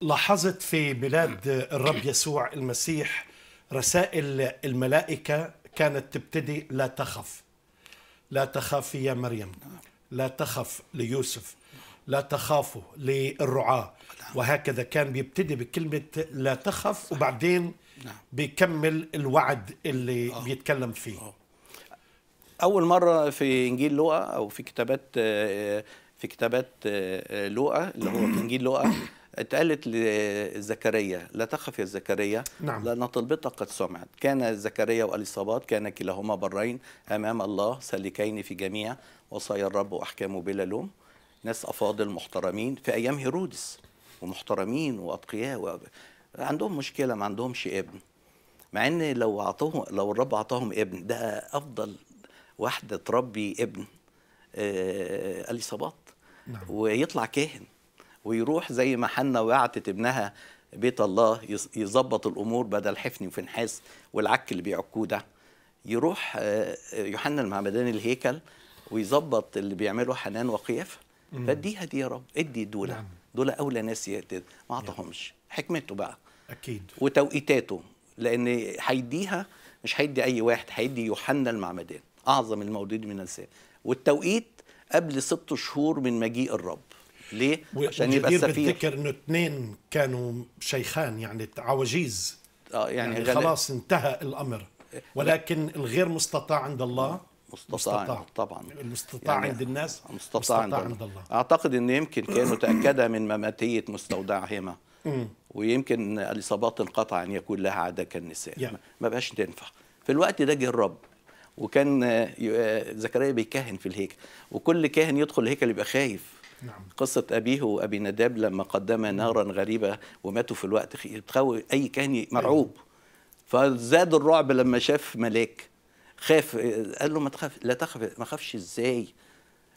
لاحظت في بلاد الرب يسوع المسيح رسائل الملائكة كانت تبتدي لا تخف لا تخافي يا مريم لا تخف ليوسف لا تخافوا للرعاة نعم. وهكذا كان بيبتدي بكلمة لا تخف وبعدين نعم. بيكمل الوعد اللي آه. بيتكلم فيه آه. أول مرة في إنجيل لوقا أو في كتابات آه، في كتابات لوقا اللي هو في إنجيل لوقا اتقالت لزكريا لا تخف يا زكريا نعم. لأن طلبتك قد سمعت كان زكريا واليصابات كان كلاهما برين أمام الله سالكين في جميع وصايا الرب وأحكامه بلا لوم ناس أفاضل محترمين في أيام هيرودس ومحترمين وأتقياء و... عندهم مشكلة ما عندهمش ابن مع ان لو اعطوهم لو الرب اعطاهم ابن ده افضل واحده تربي ابن آه، اليصابات نعم. ويطلع كاهن ويروح زي ما حنا وعتت ابنها بيت الله يظبط الامور بدل حفني وفنحاس والعك اللي بيعكوه ده يروح آه، آه، يوحنا المعمدان الهيكل ويظبط اللي بيعمله حنان وقيافه فاديها دي يا رب ادي دول نعم. دول اولى ناس ما اعطاهمش حكمته بقى اكيد وتوقيتاته لان هيديها مش هيدي اي واحد هيدي يوحنا المعمدان اعظم المولود من الانسان والتوقيت قبل ست شهور من مجيء الرب ليه؟ عشان يبقى السفير بتذكر انه اثنين كانوا شيخان يعني عواجيز اه يعني, يعني غل... خلاص انتهى الامر ولكن الغير مستطاع عند الله مستطاع, مستطاع. طبعا المستطاع يعني عند الناس مستطاع, مستطاع عند, عند الله اعتقد ان يمكن كانوا تاكدا من مماتيه مستودعهما ويمكن الاصابات انقطع ان يكون لها عاده كالنساء يعني. ما بقاش تنفع في الوقت ده جه الرب وكان آه، آه، زكريا بيكهن في الهيكل وكل كاهن يدخل الهيكل يبقى خايف نعم. قصة أبيه وأبي نداب لما قدم نارا غريبة وماتوا في الوقت بتخوي أي كان أيوه. مرعوب فزاد الرعب لما شاف ملاك خاف قال له ما تخاف لا تخاف ما خافش ازاي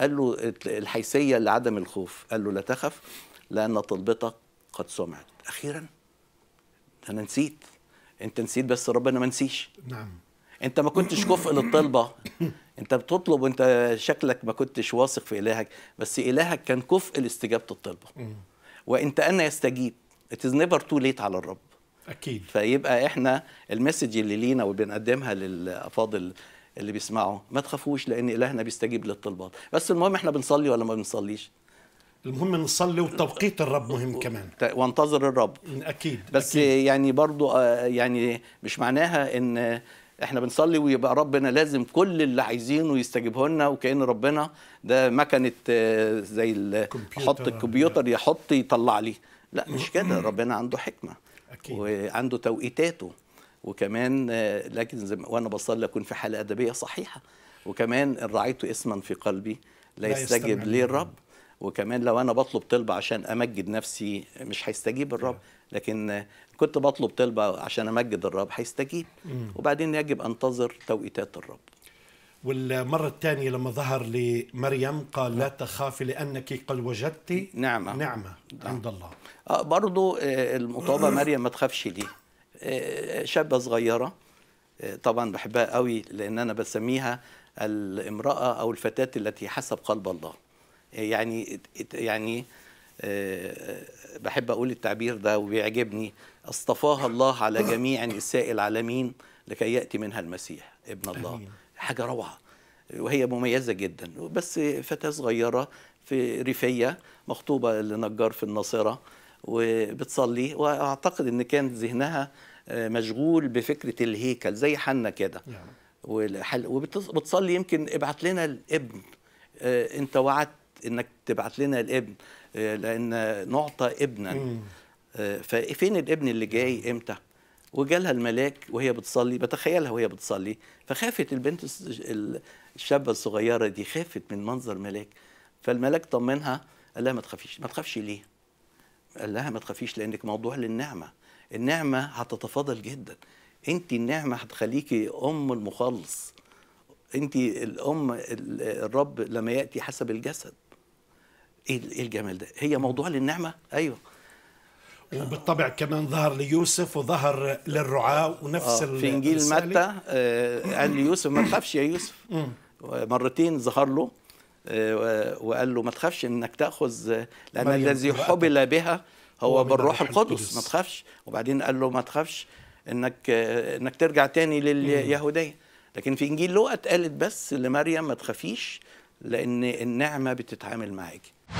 قال له الحيثيه لعدم الخوف قال له لا تخف لان طلبتك قد سمعت اخيرا انا نسيت انت نسيت بس ربنا ما نسيش نعم انت ما كنتش كفء للطلبه انت بتطلب وانت شكلك ما كنتش واثق في الهك بس الهك كان كفء لاستجابه الطلبه وانت انا يستجيب it is never too late على الرب اكيد فيبقى احنا المسج اللي لينا وبنقدمها للافاضل اللي بيسمعوا ما تخافوش لان الهنا بيستجيب للطلبات بس المهم احنا بنصلي ولا ما بنصليش المهم نصلي وتوقيت الرب مهم كمان وانتظر الرب اكيد بس أكيد. يعني برضو آه، يعني مش معناها ان احنا بنصلي ويبقى ربنا لازم كل اللي عايزينه يستجيبه لنا وكأن ربنا ده مكنة آه، زي حط الكمبيوتر يحط يطلع لي لا مش كده ربنا عنده حكمة أكيد. وعنده توقيتاته وكمان آه، لكن زي وانا بصلي اكون في حاله ادبيه صحيحه وكمان ان راعيت اسما في قلبي لا يستجب لي الرب وكمان لو انا بطلب طلبه عشان امجد نفسي مش هيستجيب الرب نعم. لكن كنت بطلب طلبه عشان امجد الرب هيستجيب وبعدين يجب انتظر توقيتات الرب والمرة الثانية لما ظهر لمريم قال لا تخافي لأنك قد وجدت نعمة نعمة نعم. عند الله آه برضو آه، المطابة مريم ما تخافش ليه آه، شابة صغيرة آه، طبعا بحبها قوي لأن أنا بسميها الامرأة أو الفتاة التي حسب قلب الله يعني يعني آه، بحب اقول التعبير ده وبيعجبني اصطفاها الله على جميع نساء العالمين لكي ياتي منها المسيح ابن الله حاجه روعه وهي مميزه جدا بس فتاه صغيره في ريفيه مخطوبه لنجار في الناصره وبتصلي واعتقد ان كان ذهنها آه، مشغول بفكره الهيكل زي حنا كده نعم. وبتصلي يمكن ابعت لنا الابن آه، انت وعدت انك تبعت لنا الابن آه، لان نعطى ابنا آه، ففين الابن اللي جاي امتى وجالها الملاك وهي بتصلي بتخيلها وهي بتصلي فخافت البنت الشابه الصغيره دي خافت من منظر ملاك فالملاك طمنها قال لها ما تخافيش ما تخافش ليه قال لها ما تخافيش لانك موضوع للنعمه النعمه هتتفاضل جدا انت النعمه هتخليكي ام المخلص انت الام الرب لما ياتي حسب الجسد إيه, ايه الجمال ده هي موضوع للنعمه ايوه وبالطبع كمان ظهر ليوسف وظهر للرعاة ونفس آه في إنجيل متى آه قال ليوسف ما تخافش يا يوسف مرتين ظهر له آه وقال له ما تخافش انك تاخذ لان الذي حبل بها هو بالروح القدس ما تخافش وبعدين قال له ما تخافش انك آه، انك ترجع تاني لليهوديه لكن في انجيل لوقا اتقالت بس لمريم ما تخافيش لان النعمه بتتعامل معاكي